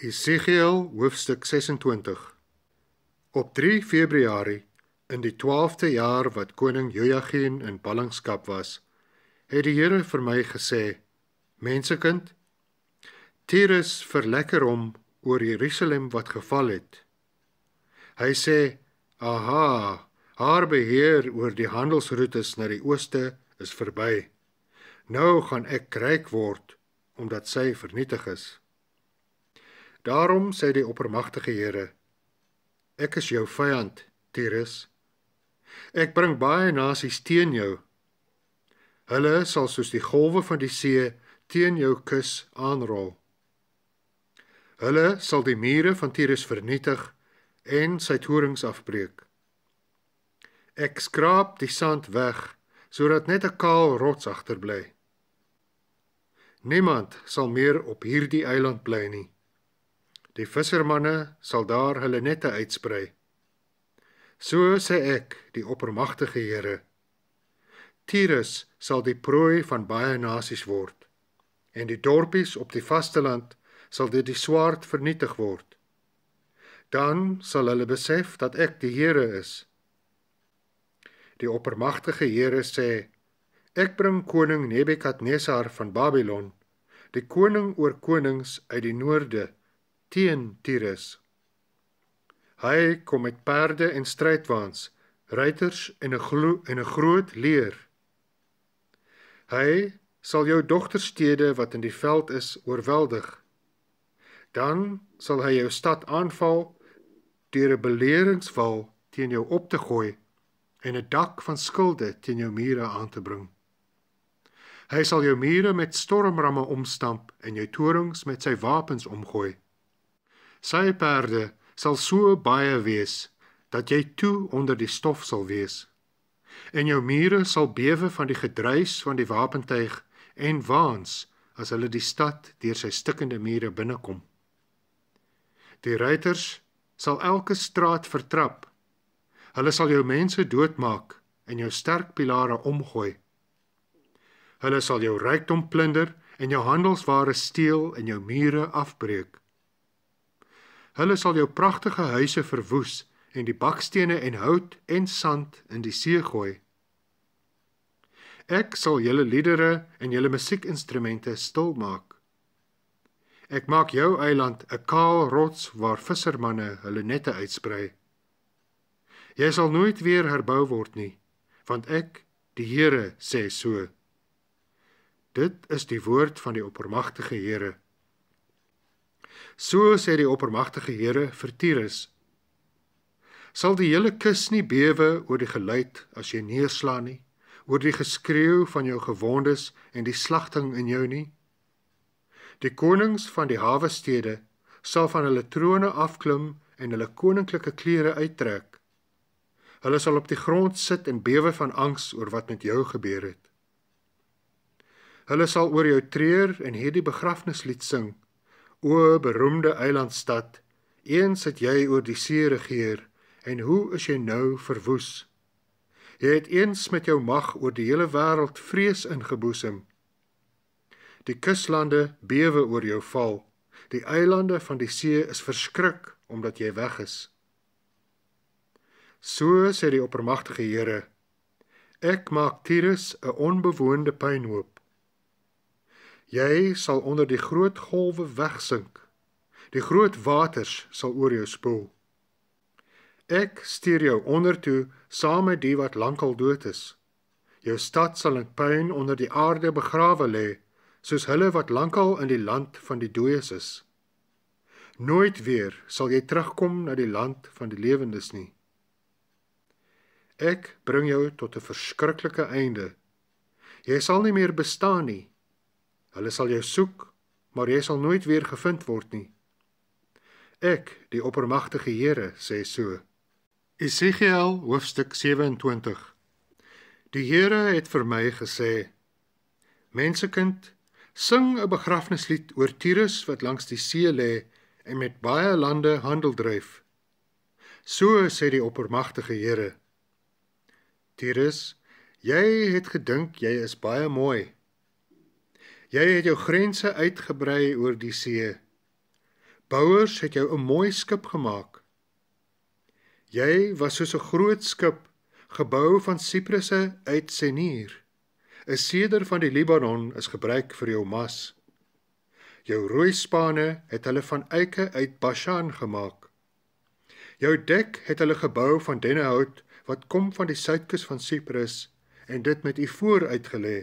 Esegiel hoofstuk 26 Op 3 Februarie in die 12de jaar wat koning Jojagin in ballingskap was, het die Here vir my gesê: Mensekind, Tyrus verlekker hom oor Jerusalem wat geval het. Hy sê: "Aha, haar beheer oor die handelsroetes na die ooste is verby. Nou gaan ek ryk word omdat sy vernietig is." Daarom sê die oppermagtige Here: Ek is jou vyand, Tyrus. Ek bring baie nasies teen jou. Hulle sal soos die golwe van die see teen jou kus aanrol. Hulle sal die mure van Tyrus vernietig en sy torings afbreek. Ek skraap die sand weg sodat net 'n kaal rots agterbly. Niemand sal meer op hierdie eiland bly nie. Die vissermanne sal daar hulle nette uitsprei. So sê ek, die oppermagtige Here. Tyrus sal die prooi van baie nasies word en die dorpies op die vasteland sal deur die swaard vernietig word. Dan sal hulle besef dat ek die Here is. Die oppermagtige Here sê: Ek bring koning Nebukadnesar van Babylon, die koning oor konings uit die noorde, teen Tyrus. Hy kom met perde en strydwaans, ruiters en 'n glo en 'n groot leer. Hy sal jou dogterstede wat in die veld is oorweldig. Dan sal hy jou stad aanval deur 'n beleringsval teen jou op te gooi en 'n dak van skilde teen jou mure aan te bring. Hy sal jou mure met stormramme omstamp en jou torings met sy wapens omgooi. Sy perde sal so baie wees dat jy toe onder die stof sal wees. En jou mure sal bewe van die gedruis van die wapentuig en waans as hulle die stad deur sy stikkende mure binnekom. Die ruiters sal elke straat vertrap. Hulle sal jou mense doodmaak en jou sterk pilare omgooi. Hulle sal jou rykdom plunder en jou handelsware steel en jou mure afbreek. Hulle sal jou pragtige huise verwoes en die bakstene en hout en sand in die see gooi. Ek sal julle liedere en julle musiekinstrumente stil maak. Ek maak jou eiland 'n kaal rots waar vissermanne hulle nette uitsprei. Jy sal nooit weer herbou word nie, want ek, die Here, sê so. Dit is die woord van die oppermagtige Here. So sê die oppermagtige Here vir Tyrus: Sal die hele kus nie bewe oor die geluid as jy neerslaan nie, oor die geskreeu van jou gewondes en die slagting in jou nie? Die konings van die hawe stede sal van hulle trone afklim en hulle koninklike klere uittrek. Hulle sal op die grond sit en bewe van angs oor wat met jou gebeur het. Hulle sal oor jou treur en hierdie begrafnislied sing O beroemde eilandstad, eens het jy oor die see regeer, en hoe is jy nou verwoes? Jy het eens met jou mag oor die hele wêreld vrees ingeboesem. Die kuslande bewe oor jou val. Die eilande van die see is verskrik omdat jy weg is. So sê die oppermagtige Here: Ek maak Tyrus 'n onbewoonde pynhoop. Jy sal onder die groot golwe wegsink. Die groot waters sal oor jou spoel. Ek stuur jou onder toe saam met die wat lankal dood is. Jou stad sal in pyn onder die aarde begrawe lê, soos hulle wat lankal in die land van die dooies is. Nooit weer sal jy terugkom na die land van die lewendes nie. Ek bring jou tot 'n verskriklike einde. Jy sal nie meer bestaan nie. Hulle sal jou soek, maar jy sal nooit weer gevind word nie. Ek, die oppermagtige Here, sê so. Esegiel hoofstuk 27. Die Here het vir my gesê: Mensekind, sing 'n begrafnislied oor Tyrus wat langs die see lê en met baie lande handel dryf. So sê die oppermagtige Here: Tyrus, jy het gedink jy is baie mooi. Jy het jou grense uitgebrei oor die see. Bouers het jou 'n mooi skip gemaak. Jy was soos 'n groot skip, gebou van siprusse uit senuur. 'n Seder van die Libanon is gebruik vir jou mas. Jou rooi spanne het hulle van eike uit Bashan gemaak. Jou dek het hulle gebou van dennehout wat kom van die suidkus van Siprus en dit met ivoor uitgelê.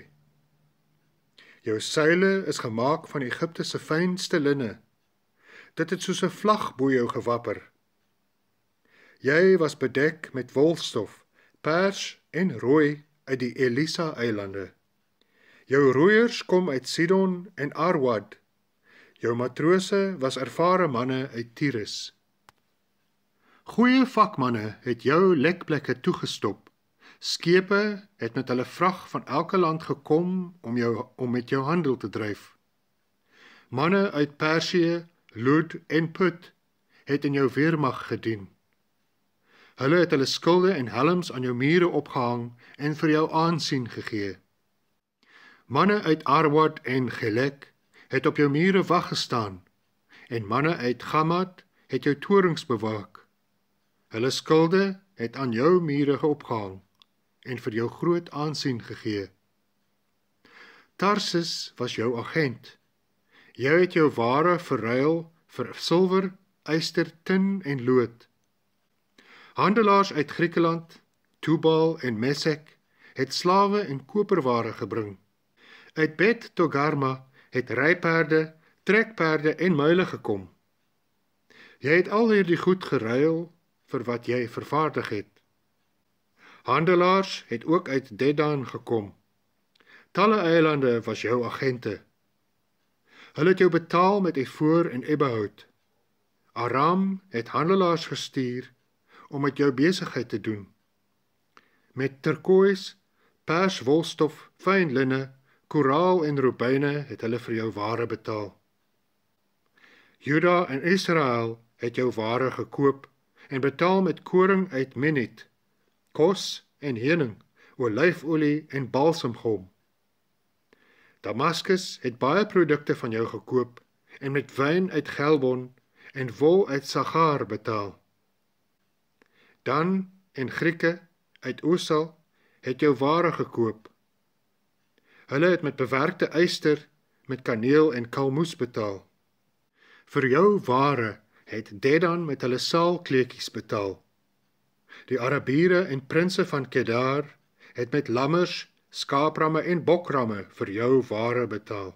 Jou seile is gemaak van Egipte se fynste linne. Dit het soos 'n vlag bo jou gewapper. Jy was bedek met wolstof, pers en rooi uit die Elisa eilande. Jou roeiers kom uit Sidon en Arwad. Jou matrose was ervare manne uit Tyrus. Goeie vakmanne het jou lekplekke toegestop. Skepe het met hulle vrag van elke land gekom om jou om met jou handel te dryf. Manne uit Persië, Lud en Put het in jou weermag gedien. Hulle het hulle skilde en helms aan jou mure opgehang en vir jou aansien gegee. Manne uit Arwad en Gelek het op jou mure wag gestaan en manne uit Gamad het jou torings bewaak. Hulle skilde het aan jou mure opgehang en vir jou groot aansien gegee. Tarsus was jou agent. Jy het jou ware verruil vir silwer, yster, tin en lood. Handelaars uit Griekeland, Tubal en Mesek het slawe en koperware gebring. Uit Bet Togarma het ryperde, trekperde en muile gekom. Jy het al hierdie goed geruil vir wat jy vervaardig het. Handelaars het ook uit Dedan gekom. Talle eilande was jou agente. Hulle het jou betaal met efoor en ebbehout. Aram het handelaars gestuur om met jou besigheid te doen. Met turkoois, pers wolstof, fyn linne, koraal en rubyne het hulle vir jou ware betaal. Juda en Israel het jou ware gekoop en betaal met koring uit Minit kos en heuning, olyfolie en balsamgom. Damaskus het baie produkte van jou gekoop en met wyn uit Gelbon en wol uit Sagar betaal. Dan en Grieke uit Osal het jou ware gekoop. Hulle het met bewerkte eyster, met kaneel en kalmoes betaal. Vir jou ware het Dedan met hulle saalkleetjies betaal. Die Arabiere en prinses van Kedar het met lammers, skaapramme en bokramme vir jou ware betaal.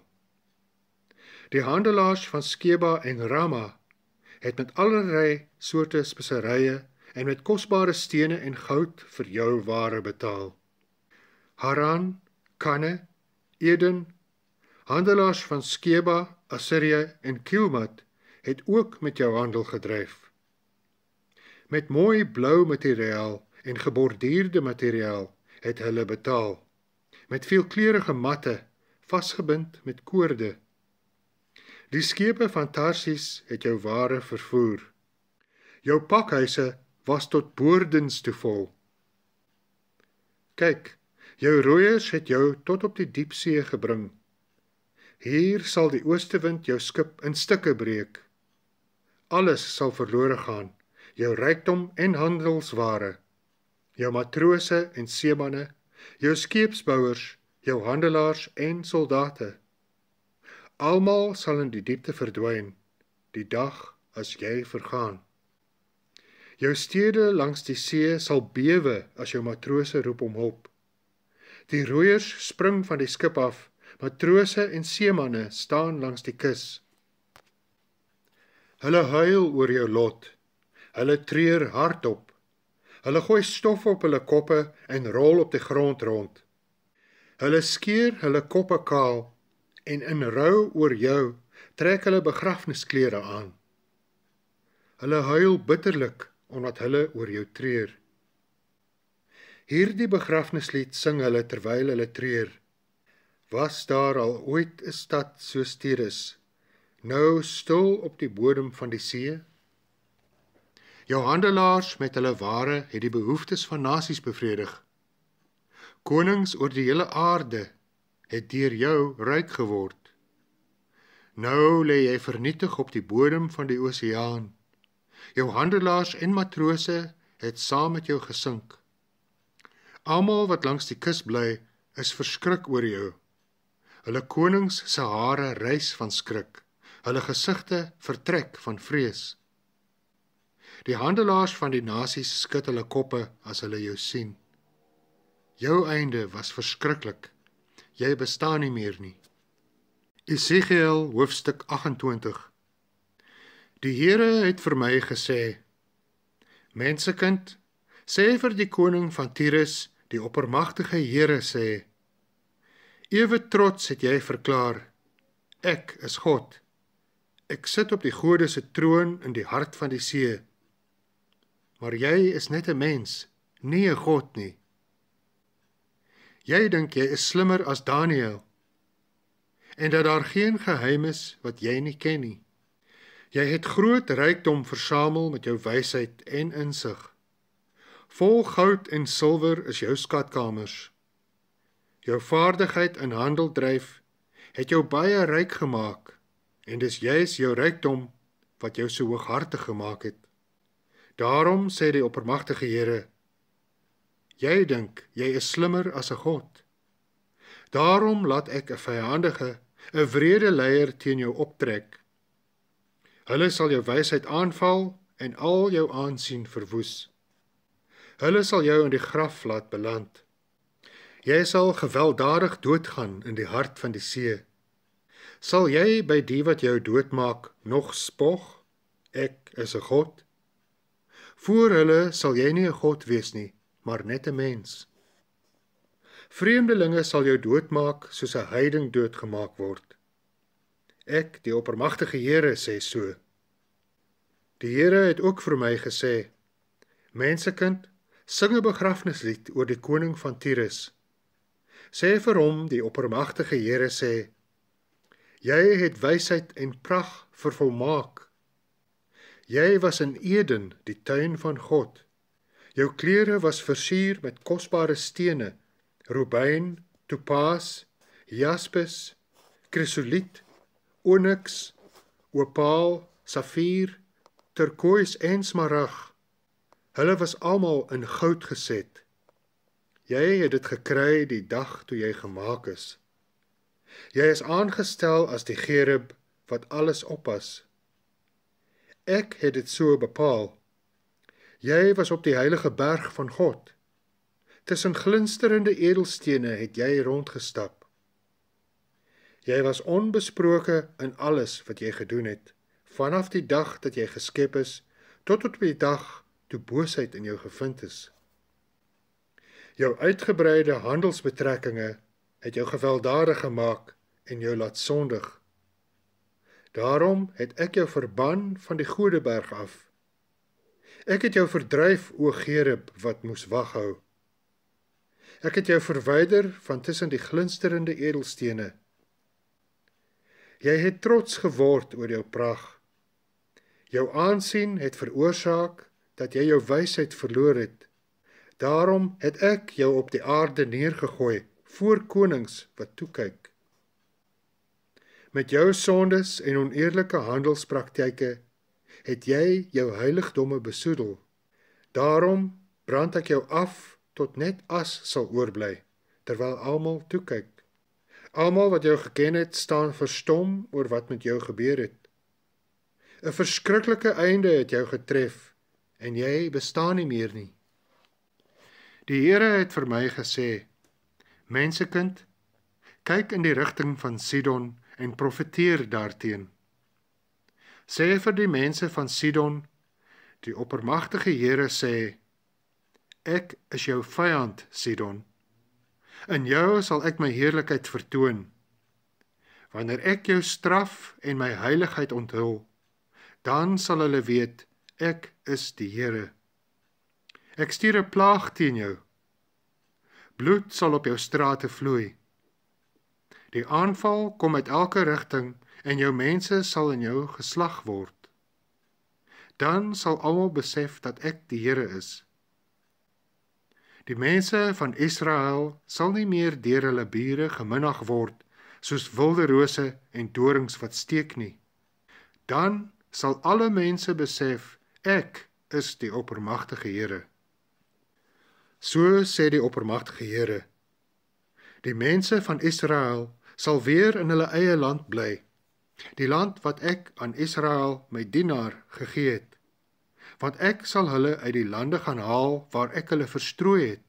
Die handelaars van Skeba en Rama het met allerlei soorte speserye en met kosbare stene en goud vir jou ware betaal. Haran, Kane, Eden, handelaars van Skeba, Assirië en Kilmat het ook met jou handel gedryf met mooi blou materiaal en geborduurde materiaal het hulle betaal met veel kleurige matte vasgebind met koorde die skepe van tarsis het jou ware vervoer jou pakhuise was tot boordens te vol kyk jou roeiers het jou tot op die diepsee gebring hier sal die oostewind jou skip in stukke breek alles sal verlore gaan jou rykdom en handelsware, jou matrose en seemanne, jou skeepsbouers, jou handelaars en soldate. Almal sal in die diepte verdwyn die dag as jy vergaan. Jou stede langs die see sal bewe as jou matrose roep om hulp. Die roeiers spring van die skip af, matrose en seemanne staan langs die kus. Hulle huil oor jou lot, Hulle treur hardop. Hulle gooi stof op hulle koppe en rol op die grond rond. Hulle skeer hulle koppe kaal en in rou oor jou trek hulle begrafnisklere aan. Hulle huil bitterlik omdat hulle oor jou treur. Hierdie begrafnislied sing hulle terwyl hulle treur. Was daar al ooit 'n stad so stil is? Nou stil op die bodem van die see. Jou handelaars met hulle ware het die behoeftes van nasies bevredig. Konings oor die hele aarde het deur jou ryk geword. Nou lê jy vernietig op die bodem van die oseaan. Jou handelaars en matrose het saam met jou gesink. Almal wat langs die kus bly, is verskrik oor jou. Hulle konings se hare rys van skrik. Hulle gesigte vertrek van vrees. Die handelaars van die nasies skud hulle koppe as hulle jou sien. Jou einde was verskriklik. Jy bestaan nie meer nie. Esegiel hoofstuk 28. Die Here het vir my gesê: Mensekind, sê vir die koning van Tyrus, die oppermagtige Here sê: Ewe trots het jy verklaar: Ek is God. Ek sit op die gode se troon in die hart van die see. Maar jy is net 'n mens, nie 'n god nie. Jy dink jy is slimmer as Daniël en dat daar geen geheim is wat jy nie ken nie. Jy het groot rykdom versamel met jou wysheid en insig. Vol goud en silwer is jou skatkamers. Jou vaardigheid in handel dryf het jou baie ryk gemaak en dis juis jou rykdom wat jou so hooghartig gemaak het. Daarom sê die oppermagtige Here: Jy dink jy is slimmer as 'n god. Daarom laat ek 'n vyhandige, 'n wrede leier teen jou optrek. Hulle sal jou wysheid aanval en al jou aansien verwoes. Hulle sal jou in die graf laat beland. Jy sal gewelddadig doodgaan in die hart van die see. Sal jy by die wat jou doodmaak nog spog? Ek is 'n god. Voor hulle sal jy nie 'n god wees nie, maar net 'n mens. Vreemdelinge sal jou doodmaak soos 'n heiding doodgemaak word. Ek, die oppermagtige Here, sê so. Die Here het ook vir my gesê: Mensekind, sing 'n begrafnislied oor die koning van Tyrus. Sê vir hom, die oppermagtige Here sê: Jy het wysheid en pragt vervolmaak. Jy was in Eden, die tuin van God. Jou klere was versier met kosbare stene: rubyn, topaas, jaspis, krisoliet, onyx, opaal, safier, turkoois en smarag. Hulle was almal in goud geset. Jy het dit gekry die dag toe jy gemaak is. Jy is aangestel as die gerub wat alles oppas. Ek het dit so bepaal. Jy was op die heilige berg van God. Tussen glinsterende edelstene het jy rondgestap. Jy was onbesproke in alles wat jy gedoen het, vanaf die dag dat jy geskep is tot tot by die dag toe boosheid in jou gevind is. Jou uitgebreide handelsbetrekkinge het jou gewelddadig gemaak en jou laat sondig. Daarom het ek jou verban van die Godeberg af. Ek het jou verdryf o Gerub wat moes waghou. Ek het jou verwyder van tussen die glinsterende edelstene. Jy het trots geword oor jou pragt. Jou aansien het veroorsaak dat jy jou wysheid verloor het. Daarom het ek jou op die aarde neergegooi voor konings wat toe kyk. Met jou sondes en oneerlike handelspraktyke het jy jou heiligdomme besoedel. Daarom brand ek jou af tot net as sal oorbly terwyl almal toe kyk. Almal wat jou geken het, staan verstom oor wat met jou gebeur het. 'n Verskriklike einde het jou getref en jy bestaan nie meer nie. Die Here het vir my gesê: Mensekind, kyk in die rigting van Sidon en profeteer daarteen. Sê vir die mense van Sidon, die oppermagtige Here sê: Ek is jou vyand, Sidon. In jou sal ek my heerlikheid vertoon. Wanneer ek jou straf en my heiligheid onthul, dan sal hulle weet ek is die Here. Ek stuur 'n plaag teen jou. Bloed sal op jou strate vloei. Die aanval kom uit elke rigting en jou mense sal in jou geslag word. Dan sal almal besef dat ek die Here is. Die mense van Israel sal nie meer deur hulle bure geminnig word soos wilde rose en dorings wat steek nie. Dan sal alle mense besef ek is die oppermagtige Here. So sê die oppermagtige Here. Die mense van Israel sal weer in hulle eie land bly. Die land wat ek aan Israel my dienaar gegee het. Want ek sal hulle uit die lande gaan haal waar ek hulle verstrooi het.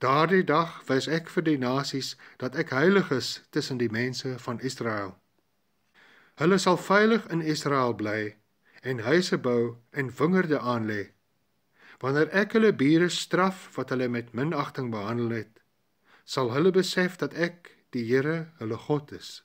Daardie dag wys ek vir die nasies dat ek heilig is tussen die mense van Israel. Hulle sal veilig in Israel bly en huise bou en wingerde aanlê. Wanneer ek hulle bure straf wat hulle met minagting behandel het, sal hulle besef dat ek die Here hulle God is.